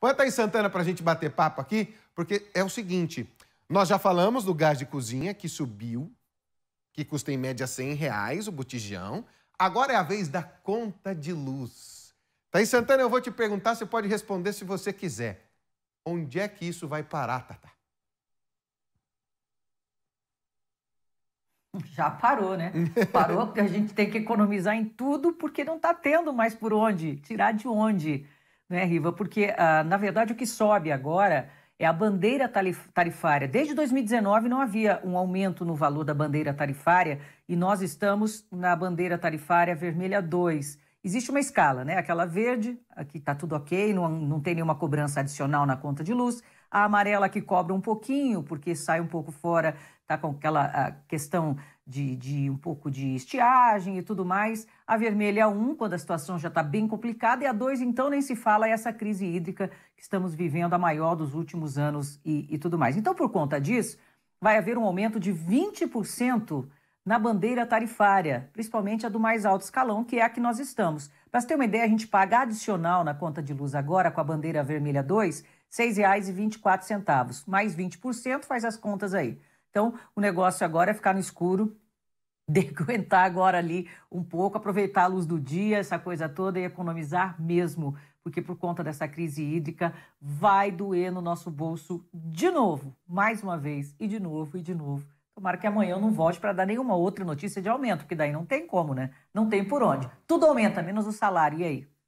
Põe a Thaís Santana para a gente bater papo aqui, porque é o seguinte: nós já falamos do gás de cozinha que subiu, que custa em média 100 reais o botijão. Agora é a vez da conta de luz. Thaís tá Santana, eu vou te perguntar, você pode responder se você quiser. Onde é que isso vai parar, Tata? Já parou, né? Parou porque a gente tem que economizar em tudo porque não está tendo mais por onde, tirar de onde né, Riva? Porque, ah, na verdade, o que sobe agora é a bandeira tarifária. Desde 2019 não havia um aumento no valor da bandeira tarifária e nós estamos na bandeira tarifária vermelha 2. Existe uma escala, né? Aquela verde, aqui está tudo ok, não, não tem nenhuma cobrança adicional na conta de luz. A amarela que cobra um pouquinho, porque sai um pouco fora, está com aquela questão de, de, um pouco de estiagem e tudo mais. A vermelha é a 1, quando a situação já está bem complicada, e a 2, então, nem se fala é essa crise hídrica que estamos vivendo, a maior dos últimos anos e, e tudo mais. Então, por conta disso, vai haver um aumento de 20% na bandeira tarifária, principalmente a do mais alto escalão, que é a que nós estamos. Para você ter uma ideia, a gente paga adicional na conta de luz agora com a bandeira vermelha 2, R$ 6,24. Mais 20%, faz as contas aí. Então, o negócio agora é ficar no escuro, de aguentar agora ali um pouco, aproveitar a luz do dia, essa coisa toda e economizar mesmo, porque por conta dessa crise hídrica vai doer no nosso bolso de novo, mais uma vez, e de novo, e de novo Tomara que amanhã eu não volte para dar nenhuma outra notícia de aumento, porque daí não tem como, né? Não tem por onde. Tudo aumenta, menos o salário. E aí?